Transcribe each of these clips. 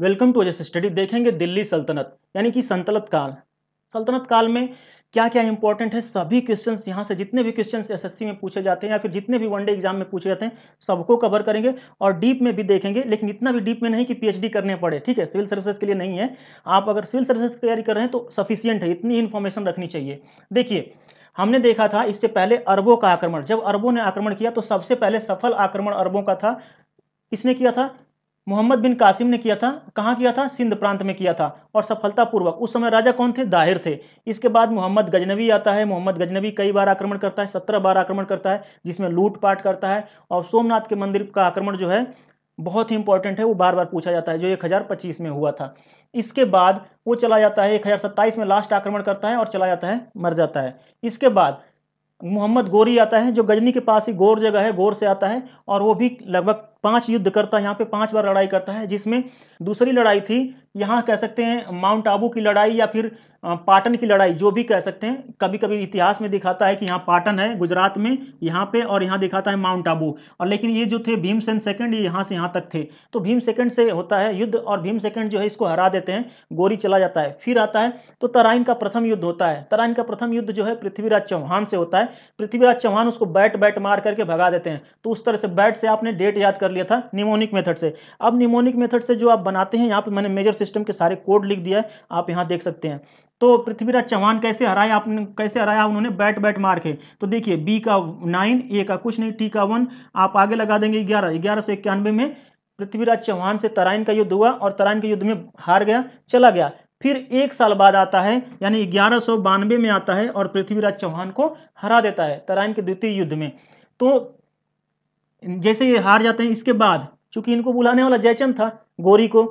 welcome to जैसे study देखेंगे दिल्ली सल्तनत यानी कि संतलत काल सल्तनत काल में क्या क्या इंपॉर्टेंट है सभी क्वेश्चन यहाँ से जितने भी एस एसएससी में पूछे जाते हैं या फिर जितने भी वनडे एग्जाम में पूछे जाते हैं सबको कवर करेंगे और डीप में भी देखेंगे लेकिन इतना भी डीप में नहीं कि पीएचडी करने पड़े ठीक है सिविल सर्विसेज के लिए नहीं है आप अगर सिविल सर्विसेज की तैयारी कर रहे हैं तो सफिशियंट है इतनी इन्फॉर्मेशन रखनी चाहिए देखिए हमने देखा था इससे पहले अरबों का आक्रमण जब अरबों ने आक्रमण किया तो सबसे पहले सफल आक्रमण अरबों का था किसने किया था मोहम्मद बिन कासिम ने किया था कहाँ किया था सिंध प्रांत में किया था और सफलतापूर्वक उस समय राजा कौन थे दाहिर थे इसके बाद मोहम्मद गजनवी आता है मोहम्मद गजनवी कई बार आक्रमण करता है सत्रह बार आक्रमण करता है जिसमें लूटपाट करता है और सोमनाथ के मंदिर का आक्रमण जो है बहुत ही इंपॉर्टेंट है वो बार बार पूछा जाता है जो एक हजार पच्चीस में हुआ था इसके बाद वो चला जाता है एक हजार सत्ताईस में लास्ट आक्रमण करता है और चला जाता है मर जाता है इसके बाद मोहम्मद गोरी आता है जो गजनी के पास ही गोर जगह है गोर से आता है और वो भी लगभग पांच युद्ध करता है यहाँ पे पांच बार लड़ाई करता है जिसमें दूसरी लड़ाई थी यहाँ कह सकते हैं माउंट आबू की लड़ाई या फिर पाटन की लड़ाई जो भी कह सकते हैं कभी कभी इतिहास में दिखाता है कि यहाँ पाटन है गुजरात में यहाँ पे और यहाँ दिखाता है माउंट आबू और लेकिन ये जो थे भीम सेन सेकंड ये यहाँ से यहाँ तक थे तो भीम सेकेंड से होता है युद्ध और भीम सेकेंड जो है इसको हरा देते हैं गोरी चला जाता है फिर आता है तो तराइन का प्रथम युद्ध होता है तराइन का प्रथम युद्ध जो है पृथ्वीराज चौहान से होता है पृथ्वीराज चौहान उसको बैट बैट मार करके भगा देते हैं तो उस तरह से बैट से आपने डेट याद कर कर लिया था निमोनिक मेथड से अब निमोनिक मेथड से जो आप बनाते हैं यहाँ पे मैंने मेजर सिस्टम के सारे कोड लिख दिया है आप यहाँ देख सकते हैं तो पृथ्वीराज चौहान कैसे हराया आपने कैसे हराया उन्होंने बैट बैट मार के तो देखिए बी का नाइन ए का कुछ नहीं टी का वन आप आगे लगा देंगे ग्यारह ग्यारह सौ इक्यानवे में पृथ्वीराज चौहान से तराइन का युद्ध हुआ और तराइन के युद्ध में हार गया चला गया फिर एक साल बाद आता है यानी ग्यारह सौ बानवे में आता है और पृथ्वीराज चौहान को हरा देता है तराइन के द्वितीय युद्ध में तो जैसे ये हार जाते हैं इसके बाद चूंकि इनको बुलाने वाला जयचंद था गोरी को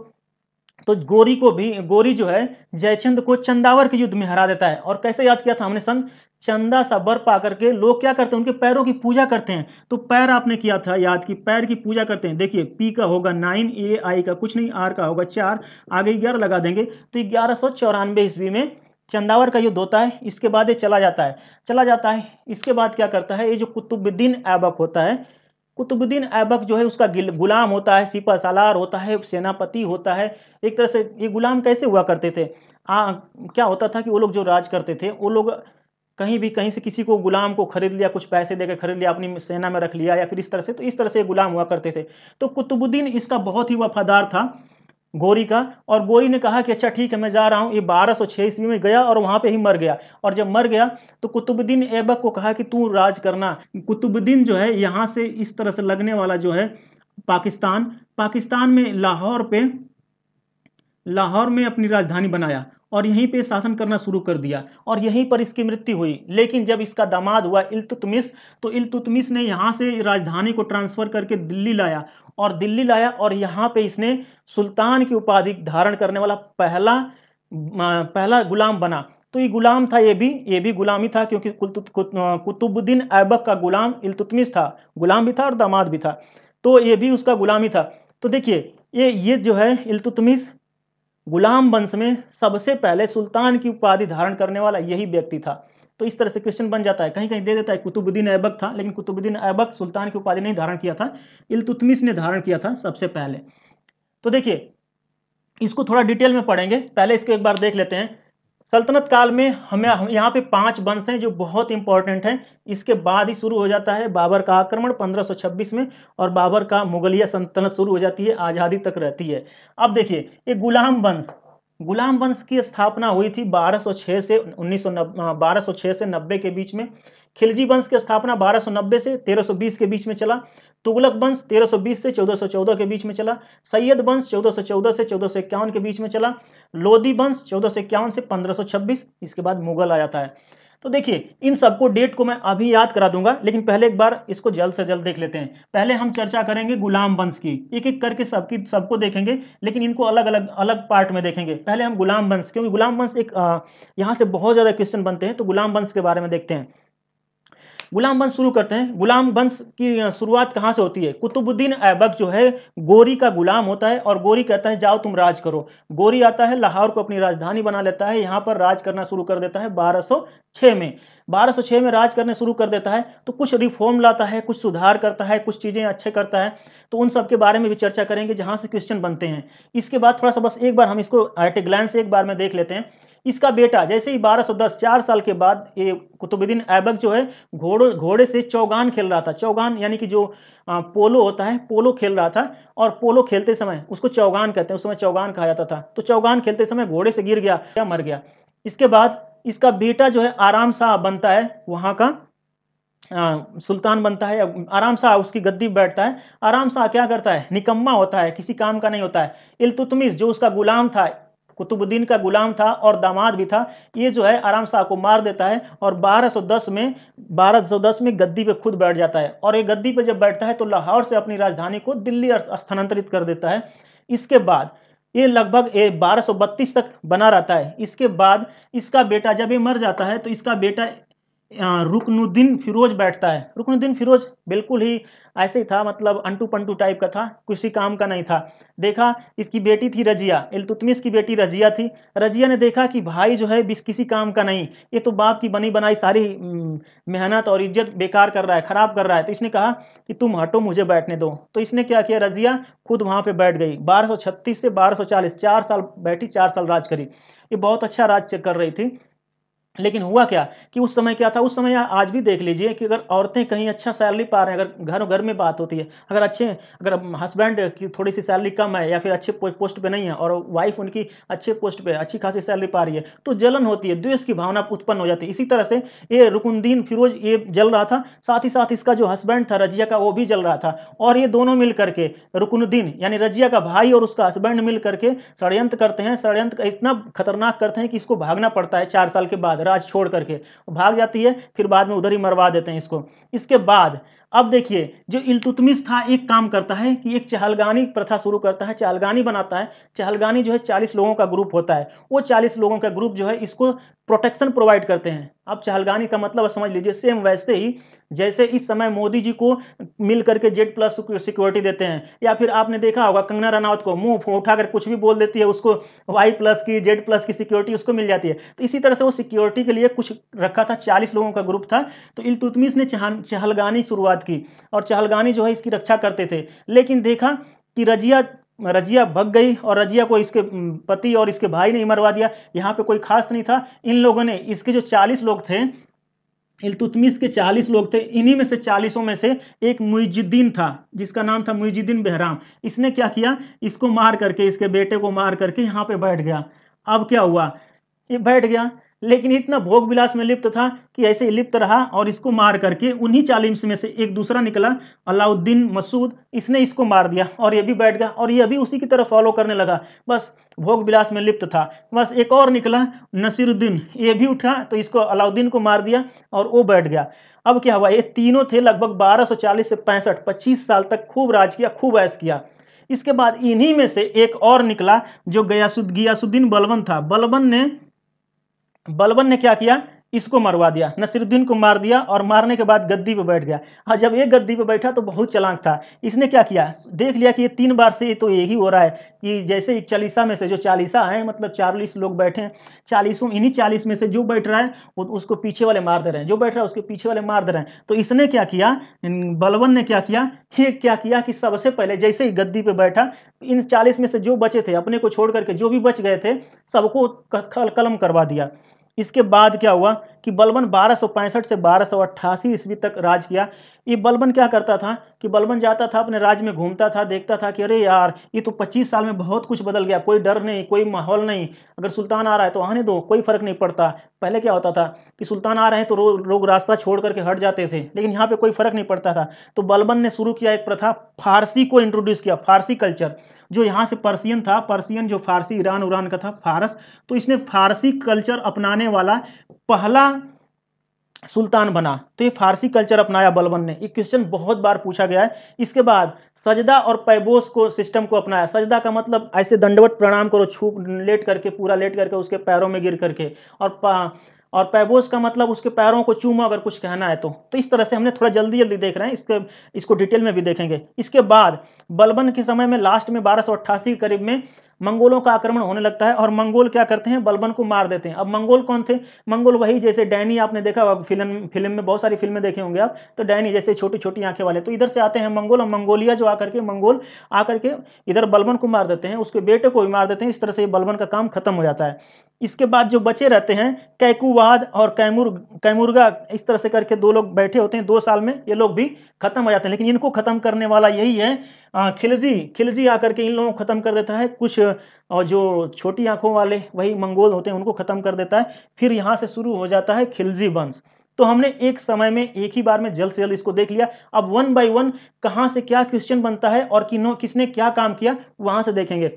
तो गोरी को भी गोरी जो है जयचंद को चंदावर के युद्ध में हरा देता है और कैसे याद किया था हमने संग चंदा सा बर पा करके लोग क्या करते हैं उनके पैरों की पूजा करते हैं तो पैर आपने किया था याद कि पैर की पूजा करते हैं देखिए पी का होगा नाइन ए आई का कुछ नहीं आर का होगा चार आगे ग्यारह लगा देंगे तो ग्यारह सौ चौरानवे ईस्वी में चंदावर का युद्ध होता है इसके बाद ये चला जाता है चला जाता है इसके बाद क्या करता है ये जो कुतुबुद्दीन ऐबक होता है कुतुबुद्दीन ऐबक जो है उसका गुलाम होता है सिपा सालार होता है सेनापति होता है एक तरह से ये गुलाम कैसे हुआ करते थे आ, क्या होता था कि वो लोग जो राज करते थे वो लोग कहीं भी कहीं से किसी को गुलाम को खरीद लिया कुछ पैसे देकर खरीद लिया अपनी सेना में रख लिया या फिर इस तरह से तो इस तरह से गुलाम हुआ करते थे तो कुतुबुद्दीन इसका बहुत ही वफादार था गोरी का और गोरी ने कहा कि अच्छा ठीक है मैं जा रहा हूँ ये बारह 1206 ईस्वी में गया और वहाँ पे ही मर गया और जब मर गया तो कुतुबुद्दीन ऐबक को कहा कि तू राज करना कुतुबुद्दीन जो है यहाँ से इस तरह से लगने वाला जो है पाकिस्तान पाकिस्तान में लाहौर पे लाहौर में अपनी राजधानी बनाया और यहीं पे शासन करना शुरू कर दिया और यहीं पर इसकी मृत्यु हुई लेकिन जब इसका दामाद हुआ इल्तुतमिस तो इल्तुतमिस ने यहाँ से राजधानी को ट्रांसफर करके दिल्ली लाया और दिल्ली लाया और यहाँ पे इसने सुल्तान की उपाधि धारण करने वाला पहला पहला गुलाम बना तो ये गुलाम था ये भी ये भी गुलामी था क्योंकि कुतुबुद्दीन ऐबक का गुलाम इल्तुतमिस था गुलाम भी था और दामाद भी था तो ये भी उसका गुलामी था तो देखिए ये ये जो है इल्तुतमिस गुलाम वंश में सबसे पहले सुल्तान की उपाधि धारण करने वाला यही व्यक्ति था तो इस तरह से क्वेश्चन बन जाता है कहीं कहीं दे देता है कुतुबुद्दीन ऐबक था लेकिन कुतुबुद्दीन ऐबक सुल्तान की उपाधि नहीं धारण किया था इलतुतमिस ने धारण किया था सबसे पहले तो देखिए इसको थोड़ा डिटेल में पढ़ेंगे पहले इसको एक बार देख लेते हैं सल्तनत काल में हमें यहाँ पे पांच वंश हैं जो बहुत इंपॉर्टेंट हैं इसके बाद ही शुरू हो जाता है बाबर का आक्रमण 1526 में और बाबर का मुगलिया सल्तनत शुरू हो जाती है आज़ादी तक रहती है अब देखिए ये गुलाम वंश गुलाम वंश की स्थापना हुई थी 1206 से 1900 से 90 के बीच में खिलजी वंश की स्थापना 1290 से 1320 के बीच में चला तुगलक वंश 1320 से 1414 के बीच में चला सैयद वंश 1414 से चौदह के बीच में चला लोधी वंश चौदह से पंद्रह इसके बाद मुगल आ जाता है तो देखिए इन सबको डेट को मैं अभी याद करा दूंगा लेकिन पहले एक बार इसको जल्द से जल्द देख लेते हैं पहले हम चर्चा करेंगे गुलाम वंश की एक एक करके सबकी सबको देखेंगे लेकिन इनको अलग अलग अलग पार्ट में देखेंगे पहले हम गुलाम वंश क्योंकि गुलाम वंश एक यहाँ से बहुत ज़्यादा क्वेश्चन बनते हैं तो गुलाम वंश के बारे में देखते हैं गुलाम वंश शुरू करते हैं गुलाम वंश की शुरुआत कहाँ से होती है कुतुबुद्दीन ऐबक जो है गोरी का गुलाम होता है और गोरी कहता है जाओ तुम राज करो गोरी आता है लाहौर को अपनी राजधानी बना लेता है यहाँ पर राज करना शुरू कर देता है 1206 में 1206 में राज करने शुरू कर देता है तो कुछ रिफॉर्म लाता है कुछ सुधार करता है कुछ चीज़ें अच्छे करता है तो उन सब के बारे में भी चर्चा करेंगे जहाँ से क्वेश्चन बनते हैं इसके बाद थोड़ा सा बस एक बार हम इसको एट ए ग्लैंस एक बार में देख लेते हैं इसका बेटा जैसे ही बारह सौ दस चार साल के बाद ये कुतुबुद्दीन ऐबक जो है घोड़ो घोड़े से चौगान खेल रहा था चौगान यानी कि जो पोलो होता है पोलो खेल रहा था और पोलो खेलते समय उसको चौगान कहते हैं उस समय चौगान कहा जाता था तो चौगान खेलते समय घोड़े से गिर गया या मर गया इसके बाद इसका बेटा जो है आराम शाह बनता है वहाँ का आ, सुल्तान बनता है आराम शाह उसकी गद्दी बैठता है आराम शाह क्या करता है निकम्मा होता है किसी काम का नहीं होता है इलतुतमिस जो उसका गुलाम था कुतुबुद्दीन का गुलाम था और दामाद भी था ये जो है आराम शाह को मार देता है और 1210 में 1210 में गद्दी पे खुद बैठ जाता है और ये गद्दी पे जब बैठता है तो लाहौर से अपनी राजधानी को दिल्ली स्थानांतरित कर देता है इसके बाद ये लगभग ये बारह तक बना रहता है इसके बाद इसका बेटा जब ये मर जाता है तो इसका बेटा रुकनुद्दीन फिरोज बैठता है रुकनुद्दीन फिरोज बिल्कुल ही ऐसे ही था मतलब अंटू पंटू टाइप का था किसी काम का नहीं था देखा इसकी बेटी थी रजिया इलतुतमिस की बेटी रजिया थी रजिया ने देखा कि भाई जो है किसी काम का नहीं ये तो बाप की बनी बनाई सारी मेहनत और इज्जत बेकार कर रहा है ख़राब कर रहा है तो इसने कहा कि तुम हटो मुझे बैठने दो तो इसने क्या किया रजिया खुद वहाँ पर बैठ गई बारह से बारह चार साल बैठी चार साल राज करी ये बहुत अच्छा राज कर रही थी लेकिन हुआ क्या कि उस समय क्या था उस समय आज भी देख लीजिए कि अगर औरतें कहीं अच्छा सैलरी पा रहे हैं अगर घर घर में बात होती है अगर अच्छे अगर हस्बैंड की थोड़ी सी सैलरी कम है या फिर अच्छे पोस्ट पे नहीं है और वाइफ उनकी अच्छे पोस्ट पे अच्छी खासी सैलरी पा रही है तो जलन होती है द्वेष की भावना उत्पन्न हो जाती है इसी तरह से ये रुकुंदीन फिरोज ये जल रहा था साथ ही साथ इसका जो हस्बैंड था रजिया का वो भी जल रहा था और ये दोनों मिल करके रुकनुद्दीन यानी रजिया का भाई और उसका हस्बैंड मिल करके षडयंत्र करते हैं षडयंत्र इतना खतरनाक करते हैं कि इसको भागना पड़ता है चार साल के बाद राज छोड़ करके भाग जाती है फिर बाद में उधर ही मरवा देते हैं इसको इसके बाद अब देखिए जो इलतुतमिश था एक काम करता है कि एक चहलगानी प्रथा शुरू करता है चहलगानी बनाता है चहलगानी जो है चालीस लोगों का ग्रुप होता है वो चालीस लोगों का ग्रुप जो है इसको प्रोटेक्शन प्रोवाइड करते हैं अब चहलगानी का मतलब समझ लीजिए सेम वैसे ही जैसे इस समय मोदी जी को मिल करके जेड प्लस सिक्योरिटी देते हैं या फिर आपने देखा होगा कंगना रनावत को मुंह उठाकर कुछ भी बोल देती है उसको वाई प्लस की जेड प्लस की सिक्योरिटी उसको मिल जाती है तो इसी तरह से वो सिक्योरिटी के लिए कुछ रखा था चालीस लोगों का ग्रुप था तो इलतुतमिस ने चहलगानी शुरुआत की और चहलगानी जो है इसकी रक्षा करते थे लेकिन देखा कि रजिया रजिया भग गई और रजिया को इसके पति और इसके भाई ने मरवा दिया यहाँ पे कोई खास नहीं था इन लोगों ने इसके जो चालीस लोग थे इलतुतमिस के चालीस लोग थे इन्हीं में से चालीसों में से एक मुइजुद्दीन था जिसका नाम था मुइजुद्दीन बहराम इसने क्या किया इसको मार करके इसके बेटे को मार करके यहाँ पे बैठ गया अब क्या हुआ ये बैठ गया लेकिन इतना भोग विलास में लिप्त था कि ऐसे लिप्त रहा और इसको मार करके उन्हीं चालीम्स में से एक दूसरा निकला अलाउद्दीन मसूद इसने इसको मार दिया और ये भी बैठ गया और ये भी उसी की तरह फॉलो करने लगा बस भोग विलास में लिप्त था बस एक और निकला नसीरुद्दीन ये भी उठा तो इसको अलाउद्दीन को मार दिया और वो बैठ गया अब क्या हुआ ये तीनों थे लगभग बारह से पैंसठ पच्चीस साल तक खूब राज किया खूब ऐस किया इसके बाद इन्हीं में से एक और निकला जो गयासुद गयासुद्दीन बलबन था बलबन ने बलबन ने क्या किया इसको मरवा दिया नसीरुद्दीन को मार दिया और मारने के बाद गद्दी पे बैठ गया और जब एक गद्दी पे बैठा तो बहुत चलांक था इसने क्या किया देख लिया कि ये तीन बार से तो यही हो रहा है कि जैसे चालीसा में से जो चालीसा है मतलब चालीस लोग बैठे हैं चालीसों इन्हीं चालीस में से जो बैठ रहा है वो तो उसको पीछे वाले मार दे रहे हैं जो बैठ रहा है उसके पीछे वाले मार दे रहे हैं तो इसने क्या किया बलवन ने क्या किया ये क्या किया कि सबसे पहले जैसे ही गद्दी पे बैठा इन चालीस में से जो बचे थे अपने को छोड़ करके जो भी बच गए थे सबको कलम करवा दिया इसके बाद क्या हुआ कि बलबन बारह से बारह ईस्वी तक राज किया ये बलबन क्या करता था कि बलबन जाता था अपने राज्य में घूमता था देखता था कि अरे यार ये तो 25 साल में बहुत कुछ बदल गया कोई डर नहीं कोई माहौल नहीं अगर सुल्तान आ रहा है तो आने दो कोई फर्क नहीं पड़ता पहले क्या होता था कि सुल्तान आ रहे हैं तो लोग रो, रास्ता छोड़ करके हट जाते थे लेकिन यहाँ पे कोई फर्क नहीं पड़ता था तो बलबन ने शुरू किया एक प्रथा फारसी को इंट्रोड्यूस किया फारसी कल्चर जो यहाँ से पर्सियन था पर्सियन जो फारसी ईरान उरान का था फारस तो इसने फारसी कल्चर अपनाने वाला पहला सुल्तान बना तो ये फारसी कल्चर अपनाया बलबन ने ये क्वेश्चन बहुत बार पूछा गया है इसके बाद सजदा और पैबोस को सिस्टम को अपनाया सजदा का मतलब ऐसे दंडवत प्रणाम करो छू लेट करके पूरा लेट करके उसके पैरों में गिर करके और और पैबोस का मतलब उसके पैरों को चूमा अगर कुछ कहना है तो तो इस तरह से हमने थोड़ा जल्दी जल्दी देख रहे हैं इसके इसको डिटेल में भी देखेंगे इसके बाद बलबन के समय में लास्ट में बारह के करीब में मंगोलों का आक्रमण होने लगता है और मंगोल क्या करते हैं बलबन को मार देते हैं अब मंगोल कौन थे मंगोल वही जैसे डैनी आपने देखा होगा फिल्म फिल्म में बहुत सारी फिल्में देखे होंगे आप तो डैनी जैसे छोटी छोटी आंखें वाले तो इधर से आते हैं मंगोल और मंगोलिया जो आकर के मंगोल आकर के इधर बलबन को मार देते हैं उसके बेटे को भी मार देते हैं इस तरह से बलबन का काम खत्म हो जाता है इसके बाद जो बचे रहते हैं कैकुवाद और कैमुर कैमुर्गा इस तरह से करके दो लोग बैठे होते हैं दो साल में ये लोग भी खत्म हो जाते हैं लेकिन इनको खत्म करने वाला यही है खिलजी खिलजी आकर के इन लोगों को खत्म कर देता है कुछ और जो छोटी आंखों वाले वही मंगोल होते हैं उनको खत्म कर देता है फिर यहाँ से शुरू हो जाता है खिलजी वंश तो हमने एक समय में एक ही बार में जल्द से जल्द इसको देख लिया अब वन बाई वन कहाँ से क्या क्वेश्चन बनता है और किन्नो किसने क्या काम किया वहां से देखेंगे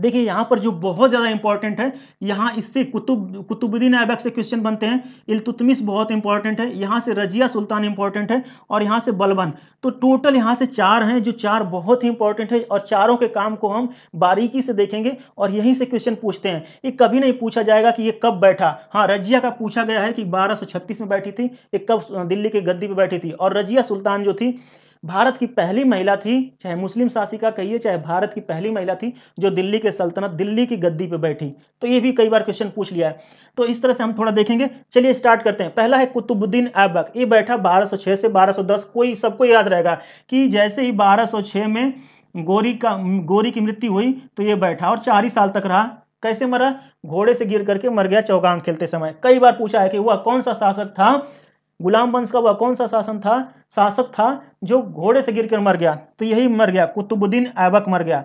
देखिए यहाँ पर जो बहुत ज़्यादा इंपॉर्टेंट है यहाँ इससे कुतुब कुतुबुद्दीन ऐबक से क्वेश्चन बनते हैं इलतुतमिस बहुत इंपॉर्टेंट है यहाँ से रजिया सुल्तान इंपॉर्टेंट है और यहाँ से बलबन तो टोटल यहाँ से चार हैं जो चार बहुत ही इंपॉर्टेंट है और चारों के काम को हम बारीकी से देखेंगे और यहीं से क्वेश्चन पूछते हैं ये कभी नहीं पूछा जाएगा कि ये कब बैठा हाँ रजिया का पूछा गया है कि बारह में बैठी थी ये कब दिल्ली की गद्दी पर बैठी थी और रजिया सुल्तान जो थी भारत की पहली महिला थी चाहे मुस्लिम शासिका कहिए चाहे भारत की पहली महिला थी जो दिल्ली के सल्तनत दिल्ली की गद्दी पर बैठी तो ये भी कई बार क्वेश्चन पूछ लिया है तो इस तरह से हम थोड़ा देखेंगे चलिए स्टार्ट करते हैं पहला है कुतुबुद्दीन ऐबक ये बैठा 1206 से 1210 कोई सबको याद रहेगा कि जैसे ही बारह में गोरी का गोरी की मृत्यु हुई तो ये बैठा और चार ही साल तक रहा कैसे मरा घोड़े से गिर करके मर गया चौगान खेलते समय कई बार पूछा है कि वह कौन सा शासक था गुलाम वंश का वह कौन सा शासन था शासक था जो घोड़े से गिरकर मर गया तो यही मर गया कुतुबुद्दीन ऐबक मर गया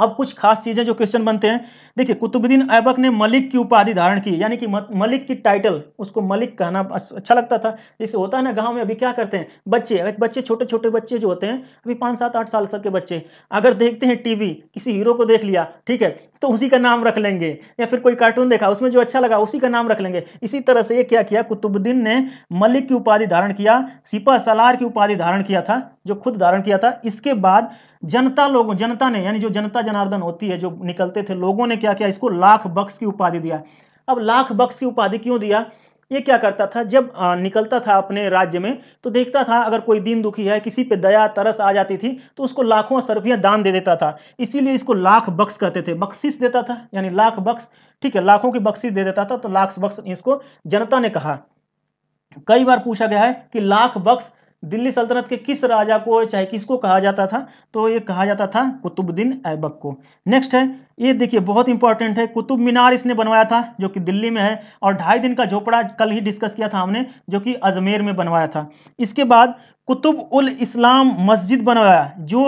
अब कुछ खास चीजें जो क्वेश्चन बनते हैं देखिए कुतुबुद्दीन ऐबक ने मलिक की उपाधि धारण की यानी कि मलिक की टाइटल उसको मलिक कहना अच्छा लगता था जैसे होता है ना गांव में अभी क्या करते हैं बच्चे बच्चे छोटे छोटे बच्चे जो होते हैं अभी पाँच सात आठ साल तक के बच्चे अगर देखते हैं टीवी किसी हीरो को देख लिया ठीक है तो उसी का नाम रख लेंगे या फिर कोई कार्टून देखा उसमें जो अच्छा लगा उसी का नाम रख लेंगे इसी तरह से ये क्या किया कुतुबुद्दीन ने मलिक की उपाधि धारण किया सिपा सलार की उपाधि धारण किया था जो खुद धारण किया था इसके बाद जनता लोगों जनता ने यानी जो जनता जनार्दन होती है जो निकलते थे लोगों ने क्या किया इसको लाख बक्स की उपाधि दिया अब लाख बक्स की उपाधि क्यों दिया ये क्या करता था जब निकलता था अपने राज्य में तो देखता था अगर कोई दीन दुखी है किसी पे दया तरस आ जाती थी तो उसको लाखों सर्फियाँ दान दे देता था इसीलिए इसको लाख बक्स कहते थे बख्शिश देता था यानी लाख बक्स ठीक है लाखों की बख्शिश दे देता था तो लाख बक्स इसको जनता ने कहा कई बार पूछा गया है कि लाख बक्स दिल्ली सल्तनत के किस राजा को चाहे किसको कहा जाता था तो ये कहा जाता था कुतुबुद्दीन ऐबक को नेक्स्ट है ये देखिए बहुत इंपॉर्टेंट है कुतुब मीनार इसने बनवाया था जो कि दिल्ली में है और ढाई दिन का झोपड़ा कल ही डिस्कस किया था हमने जो कि अजमेर में बनवाया था इसके बाद कुतुब उल इस्लाम मस्जिद बनवाया जो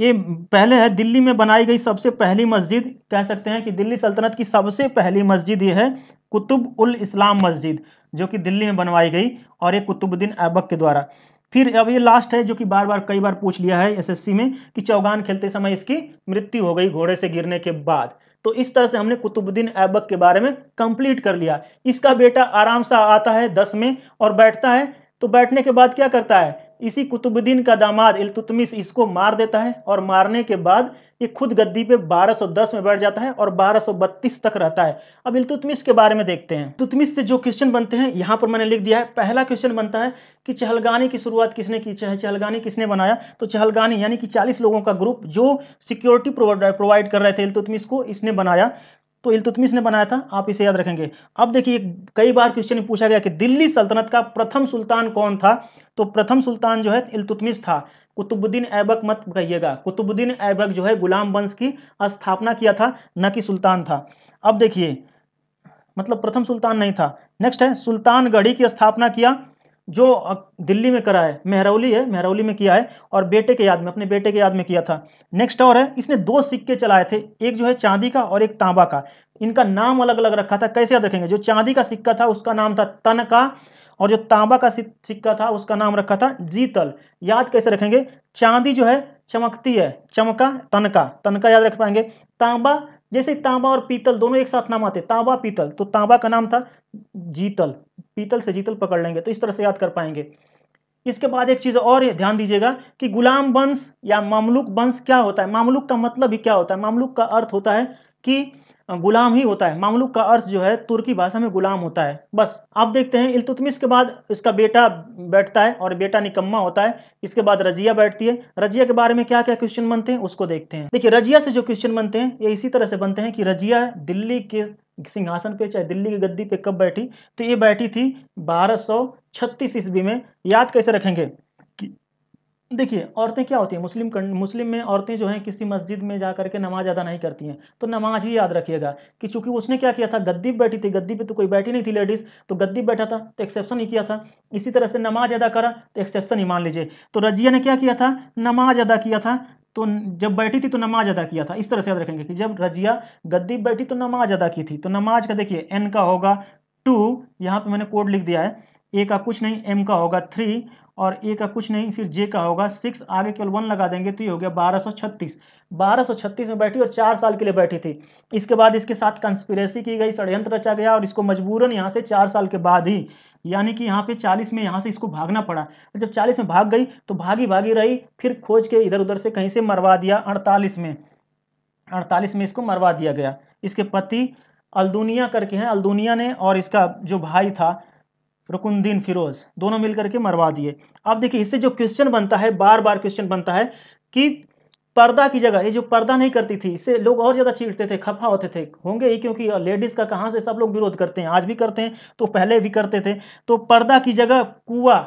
ये पहले है दिल्ली में बनाई गई सबसे पहली मस्जिद कह सकते हैं कि दिल्ली सल्तनत की सबसे पहली मस्जिद ये है कुतुब उल इस्लाम मस्जिद जो कि दिल्ली में बनवाई गई और ये कुतुबुद्दीन ऐबक के द्वारा फिर अब ये लास्ट है जो कि बार बार कई बार पूछ लिया है एसएससी में कि चौगान खेलते समय इसकी मृत्यु हो गई घोड़े से गिरने के बाद तो इस तरह से हमने कुतुबुद्दीन ऐबक के बारे में कंप्लीट कर लिया इसका बेटा आराम से आता है दस में और बैठता है तो बैठने के बाद क्या करता है इसी कुतुबुद्दीन का दामाद इलतुतमिस इसको मार देता है और मारने के बाद ये खुद गद्दी पे 1210 में बैठ जाता है और 1232 तक रहता है अब इलतुतमिस के बारे में देखते हैं तुतमिस से जो क्वेश्चन बनते हैं यहाँ पर मैंने लिख दिया है पहला क्वेश्चन बनता है कि चहलगानी की शुरुआत किसने की चाहे चहलगानी किसने बनाया तो चहलगानी यानी कि चालीस लोगों का ग्रुप जो सिक्योरिटी प्रोवाइड कर रहे थे इलतुतमिस को इसने बनाया तो इलतुतमिश ने बनाया था आप इसे याद रखेंगे अब देखिए कई बार क्वेश्चन पूछा गया कि दिल्ली सल्तनत का प्रथम सुल्तान कौन था तो प्रथम सुल्तान जो है इलतुतमिश था कुतुबुद्दीन ऐबक मत कहिएगा कुतुबुद्दीन ऐबक जो है गुलाम वंश की स्थापना किया था न कि सुल्तान था अब देखिए मतलब प्रथम सुल्तान नहीं था नेक्स्ट है सुल्तानगढ़ी की स्थापना किया जो दिल्ली में करा है मेहरौली है मेहरौली में किया है और बेटे के याद में अपने बेटे के याद में किया था नेक्स्ट और है इसने दो सिक्के चलाए थे एक जो है चांदी का और एक तांबा का इनका नाम अलग अलग रखा था कैसे याद रखेंगे जो चांदी का सिक्का था उसका नाम था तन का और जो तांबा का सिक्का था उसका नाम रखा था जीतल याद कैसे रखेंगे चांदी जो है चमकती है चमका तनका तनका याद रख पाएंगे तांबा जैसे तांबा और पीतल दोनों एक साथ नाम आते तांबा पीतल तो तांबा का नाम था जीतल पीतल से जीतल पकड़ लेंगे तो इस तरह से याद कर पाएंगे इसके बाद एक चीज और ध्यान दीजिएगा कि गुलाम वंश या मामलुक वंश क्या होता है मामलुक का मतलब ही क्या होता है मामलुक का अर्थ होता है कि गुलाम ही होता है मामलुक का अर्थ जो है तुर्की भाषा में गुलाम होता है बस आप देखते हैं इल्तुतमिश के बाद इसका बेटा बैठता है और बेटा निकम्मा होता है इसके बाद रजिया बैठती है रजिया के बारे में क्या क्या क्वेश्चन बनते हैं उसको देखते हैं देखिए रजिया से जो क्वेश्चन बनते हैं ये इसी तरह से बनते हैं कि रजिया दिल्ली के सिंहासन पे चाहे दिल्ली की गद्दी पे कब बैठी तो ये बैठी थी बारह सौ छत्तीस ईस्वी में याद कैसे रखेंगे देखिए औरतें क्या होती हैं मुस्लिम मुस्लिम में औरतें जो हैं किसी मस्जिद में जा करके नमाज अदा नहीं करती हैं तो नमाज ही याद रखिएगा कि चूंकि उसने क्या किया था गद्दी पर बैठी थी गद्दी पे तो कोई बैठी नहीं थी लेडीज़ तो गद्दी बैठा था तो एक्सेप्शन ही किया था इसी तरह से नमाज अदा करा तो एक्सेप्शन ही मान लीजिए तो रजिया ने क्या किया था नमाज अदा किया था तो जब बैठी थी तो नमाज अदा किया था इस तरह से याद रखेंगे कि जब रजिया गद्दी बैठी तो नमाज अदा की थी तो नमाज का देखिए एन का होगा टू यहाँ पर मैंने कोड लिख दिया है ए का कुछ नहीं एम का होगा थ्री और ए का कुछ नहीं फिर जे का होगा सिक्स आगे केवल वन लगा देंगे तो ये हो गया बारह सौ छत्तीस बारह सौ छत्तीस में बैठी और चार साल के लिए बैठी थी इसके बाद इसके साथ कंस्पिरेसी की गई षडयंत्र रचा गया और इसको मजबूरन यहाँ से चार साल के बाद ही यानी कि यहाँ पे चालीस में यहाँ से इसको भागना पड़ा जब चालीस में भाग गई तो भागी भागी रही फिर खोज के इधर उधर से कहीं से मरवा दिया अड़तालीस में अड़तालीस में इसको मरवा दिया गया इसके पति अल्दुनिया करके हैं अल्दुनिया ने और इसका जो भाई था रुकुंदीन फिरोज दोनों मिलकर के मरवा दिए अब देखिए इससे जो क्वेश्चन बनता है बार बार क्वेश्चन बनता है कि पर्दा की जगह ये जो पर्दा नहीं करती थी इससे लोग और ज़्यादा चीटते थे खफा होते थे होंगे ही क्योंकि लेडीज़ का कहाँ से सब लोग विरोध करते हैं आज भी करते हैं तो पहले भी करते थे तो पर्दा की जगह कुआ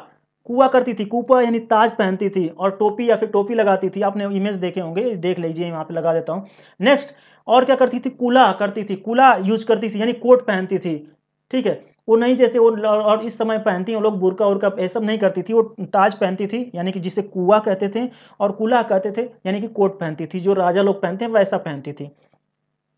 कुआ करती थी कुपा यानी ताज पहनती थी और टोपी या फिर टोपी लगाती थी आपने इमेज देखे होंगे देख लीजिए यहाँ पे लगा देता हूँ नेक्स्ट और क्या करती थी कूला करती थी कूला यूज करती थी यानी कोट पहनती थी ठीक है वो नहीं जैसे वो और इस समय पहनती हैं लोग बुरका उर्का ये सब नहीं करती थी वो ताज पहनती थी यानी कि जिसे कुआ कहते थे और कुला कहते थे यानी कि कोट पहनती थी जो राजा लोग पहनते हैं वैसा पहनती थी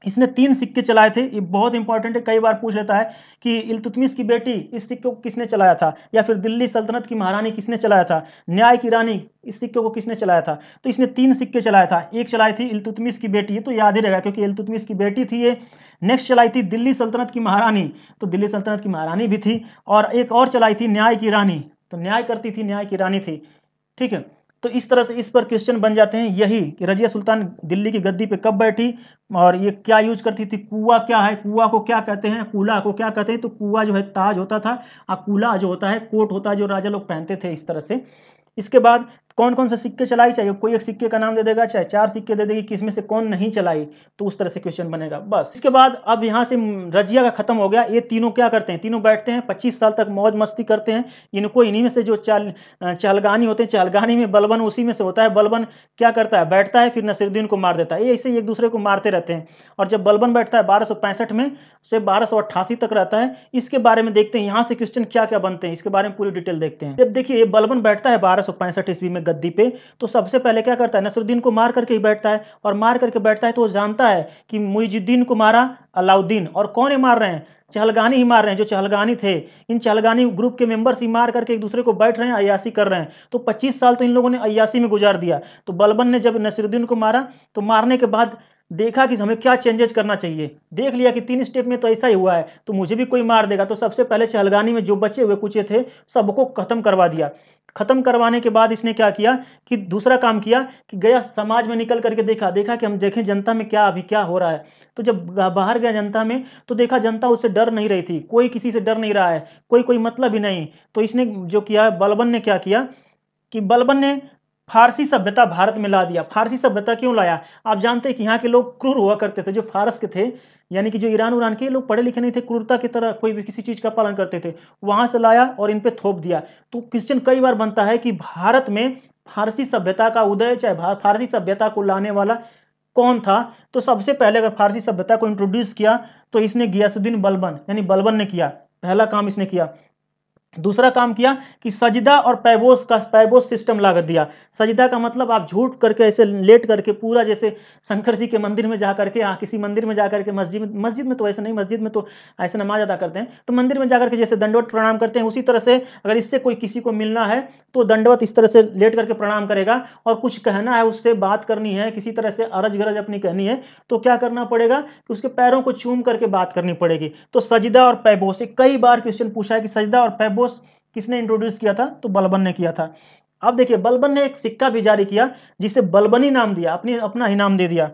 इसने तीन सिक्के चलाए थे ये बहुत इंपॉर्टेंट है कई बार पूछ लेता है कि इलतुतमिस की बेटी इस सिक्के को किसने चलाया था या फिर दिल्ली सल्तनत की महारानी किसने चलाया था न्याय की रानी इस सिक्के को किसने चलाया था तो इसने तीन सिक्के चलाया था एक चलाई थी इलतुतमिस की बेटी ये तो याद ही रहेगा क्योंकि इलतुतमिस की बेटी थी ये नेक्स्ट चलाई थी दिल्ली सल्तनत की महारानी तो दिल्ली सल्तनत की महारानी भी थी और एक और चलाई थी न्याय की रानी तो न्याय करती थी न्याय की रानी थी ठीक है तो इस तरह से इस पर क्वेश्चन बन जाते हैं यही कि रजिया सुल्तान दिल्ली की गद्दी पे कब बैठी और ये क्या यूज करती थी कुआ क्या है कुआ को क्या कहते हैं कूला को क्या कहते हैं तो कुआ जो है ताज होता था और कूला जो होता है कोट होता है जो राजा लोग पहनते थे इस तरह से इसके बाद कौन कौन से सिक्के चलाई चाहिए कोई एक सिक्के का नाम दे देगा चाहे चार सिक्के दे देगी किसमें से कौन नहीं चलाई तो उस तरह से क्वेश्चन बनेगा बस इसके बाद अब यहाँ से रजिया का खत्म हो गया ये तीनों क्या करते हैं तीनों बैठते हैं पच्चीस साल तक मौज मस्ती करते हैं इनको इन्हीं में से जो चाल चहलगानी होते हैं चहलगानी में बलबन उसी में से होता है बलबन क्या करता है बैठता है फिर नसरुद्दीन को मार देता है ये ऐसे एक दूसरे को मारते रहते हैं और जब बलबन बैठता है बारह में से बारह तक रहता है इसके बारे में देखते हैं यहाँ से क्वेश्चन क्या क्या बनते हैं इसके बारे में पूरी डिटेल देखते हैं जब देखिए बलबन बैठता है बारह ईस्वी में में गद्दी पे तो सबसे पहले क्या करता है नसरुद्दीन को मार करके ही बैठता है और मार करके बैठता है तो वो जानता है कि मुइजुद्दीन को मारा अलाउद्दीन और कौन है मार रहे हैं चहलगानी ही मार रहे हैं जो चहलगानी थे इन चहलगानी ग्रुप के मेंबर्स ही मार करके एक दूसरे को बैठ रहे हैं अयासी कर रहे हैं तो 25 साल तो इन लोगों ने अयासी में गुजार दिया तो बलबन ने जब नसरुद्दीन को मारा तो मारने के बाद देखा कि हमें क्या चेंजेस करना चाहिए देख लिया कि तीन स्टेप में तो ऐसा ही हुआ है तो मुझे भी कोई मार देगा तो सबसे पहले चहलगानी में जो बचे हुए कुचे थे सबको खत्म करवा दिया खत्म करवाने के बाद इसने क्या किया कि दूसरा काम किया कि गया समाज में निकल करके देखा देखा कि हम देखें जनता में क्या अभी क्या हो रहा है तो जब बाहर गया जनता में तो देखा जनता उससे डर नहीं रही थी कोई किसी से डर नहीं रहा है कोई कोई मतलब ही नहीं तो इसने जो किया बलबन ने क्या किया कि बलबन ने फारसी सभ्यता भारत में ला दिया फारसी सभ्यता क्यों लाया आप जानते हैं कि यहाँ के लोग क्रूर हुआ करते थे जो फारस के थे यानी कि जो ईरान उरान के लोग पढ़े लिखे नहीं थे क्रूरता की तरह कोई भी किसी चीज़ का पालन करते थे वहाँ से लाया और इन थोप दिया तो क्वेश्चन कई बार बनता है कि भारत में फारसी सभ्यता का उदय चाहे फारसी सभ्यता को लाने वाला कौन था तो सबसे पहले अगर फारसी सभ्यता को इंट्रोड्यूस किया तो इसने गियासुद्दीन बलबन यानी बलबन ने किया पहला काम इसने किया दूसरा काम किया कि सजदा और पैबोस का पैबोस सिस्टम ला कर दिया सजदा का मतलब आप झूठ करके ऐसे लेट करके पूरा जैसे शंकर जी के मंदिर में जा करके हाँ किसी मंदिर में जा करके मस्जिद में मस्जिद में तो ऐसे नहीं मस्जिद में तो ऐसे नमाज अदा करते हैं तो मंदिर में जा करके जैसे दंडवत प्रणाम करते हैं उसी तरह से अगर इससे कोई किसी को मिलना है तो दंडवत इस तरह से लेट करके प्रणाम करेगा और कुछ कहना है उससे बात करनी है किसी तरह से अरज गरज अपनी कहनी है तो क्या करना पड़ेगा कि उसके पैरों को चूम करके बात करनी पड़ेगी तो सजदा और पैबोस कई बार क्वेश्चन पूछा है कि सजदा और पैबोस बोस किसने इंट्रोड्यूस किया था तो बलबन ने किया था अब देखिए बलबन ने एक सिक्का भी जारी किया जिसे बलबनी नाम दिया अपनी अपना ही नाम दे दिया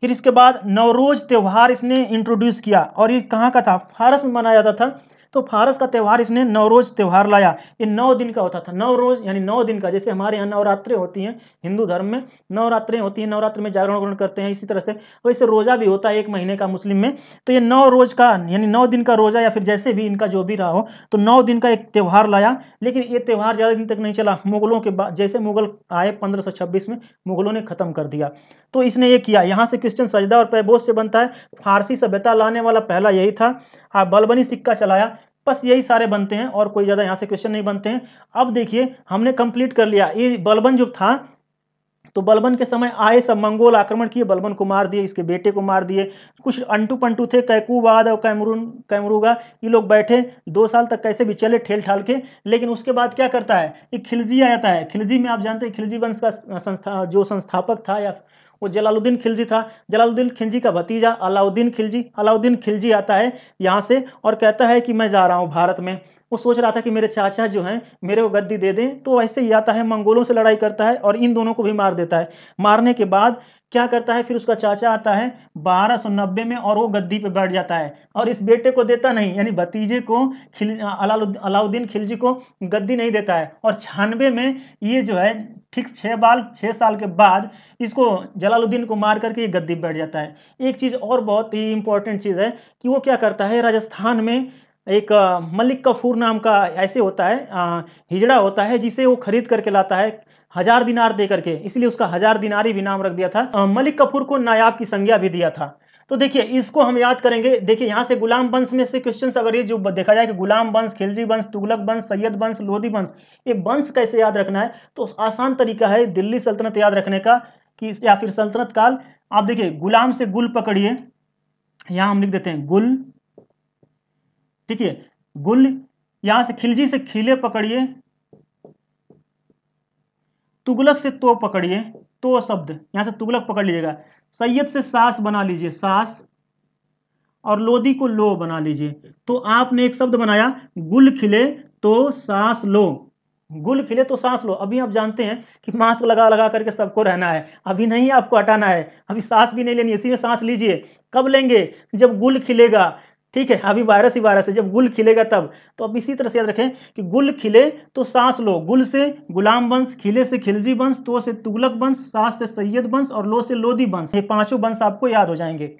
फिर इसके बाद नवरोज त्यौहार इसने इंट्रोड्यूस किया और ये कहाँ का था फारस में मनाया जाता था तो फारस का त्यौहार इसने नवरोज त्यौहार लाया ये नौ दिन का होता था नवरोज यानी नौ दिन का जैसे हमारे यहाँ नवरात्रे होती हैं हिंदू धर्म में नवरात्रे होती हैं नवरात्र में जागरण वगरण करते हैं इसी तरह से वैसे रोजा भी होता है एक महीने का मुस्लिम में तो ये नौ रोज का यानी नौ दिन का रोजा या फिर जैसे भी इनका जो भी रहा हो तो नौ दिन का एक त्यौहार लाया लेकिन ये त्यौहार ज़्यादा दिन तक नहीं चला मुगलों के बाद जैसे मुगल आए पंद्रह में मुगलों ने ख़त्म कर दिया तो इसने ये किया यहाँ से क्रिश्चियन सजदा और पैबोस से बनता है फारसी सभ्यता लाने वाला पहला यही था हाँ बलबनी सिक्का चलाया बस यही सारे बनते हैं और कोई ज़्यादा यहाँ से क्वेश्चन नहीं बनते हैं अब देखिए हमने कंप्लीट कर लिया ये बलबन जो था तो बलबन के समय आए सब मंगोल आक्रमण किए बलबन को मार दिए इसके बेटे को मार दिए कुछ अंटू पंटू थे कैकूबाद और कैमरून कैमरूगा ये लोग बैठे दो साल तक कैसे भी चले ठेल ठाल के लेकिन उसके बाद क्या करता है एक खिलजी आ जाता है खिलजी में आप जानते हैं खिलजी वंश का संस्था जो संस्थापक था या वो जलालुद्दीन खिलजी था जलालुद्दीन खिलजी का भतीजा अलाउद्दीन खिलजी अलाउद्दीन खिलजी आता है यहाँ से और कहता है कि मैं जा रहा हूँ भारत में वो सोच रहा था कि मेरे चाचा जो हैं मेरे को गद्दी दे दें तो ऐसे ही आता है मंगोलों से लड़ाई करता है और इन दोनों को भी मार देता है मारने के बाद क्या करता है फिर उसका चाचा आता है बारह सौ नब्बे में और वो गद्दी पे बैठ जाता है और इस बेटे को देता नहीं यानी भतीजे को खिल अलाउद्दीन खिलजी को गद्दी नहीं देता है और छानबे में ये जो है ठीक छः बाल छः साल के बाद इसको जलालुद्दीन को मार करके ये गद्दी बैठ जाता है एक चीज़ और बहुत ही इंपॉर्टेंट चीज़ है कि वो क्या करता है राजस्थान में एक मलिक कफूर नाम का ऐसे होता है हिजड़ा होता है जिसे वो खरीद करके लाता है हजार दिनार दे करके इसलिए उसका हजार दिनार ही भी नाम रख दिया था मलिक कपूर को नायाब की संज्ञा भी दिया था तो देखिए इसको हम याद करेंगे देखिए यहाँ से गुलाम वंश में से क्वेश्चन अगर ये जो देखा जाए कि गुलाम वंश खिलजी वंश तुगलक वंश सैयद वंश लोधी वंश ये वंश कैसे याद रखना है तो आसान तरीका है दिल्ली सल्तनत याद रखने का कि या फिर सल्तनत काल आप देखिए गुलाम से गुल पकड़िए यहाँ हम लिख देते हैं गुल ठीक है गुल यहां से खिलजी से खिले पकड़िए तुगलक से तो पकड़िए तो शब्द यहां से तुगलक पकड़ लीजिएगा सैयद से सास बना लीजिए सास और लोदी को लो बना लीजिए तो आपने एक शब्द बनाया गुल खिले तो सांस लो गुल खिले तो सांस लो अभी आप जानते हैं कि मास्क लगा लगा करके सबको रहना है अभी नहीं आपको हटाना है अभी सांस भी नहीं लेनी इसी में सांस लीजिए कब लेंगे जब गुल खिलेगा ठीक है अभी वायरस ही वायरस है जब गुल खिलेगा तब तो अब इसी तरह से याद रखें कि गुल खिले तो सांस लो गुल से गुलाम वंश खिले से खिलजी वंश तो से तुगलक वंश सास से सैयद वंश और लो से लोधी वंश ये पांचों वंश आपको याद हो जाएंगे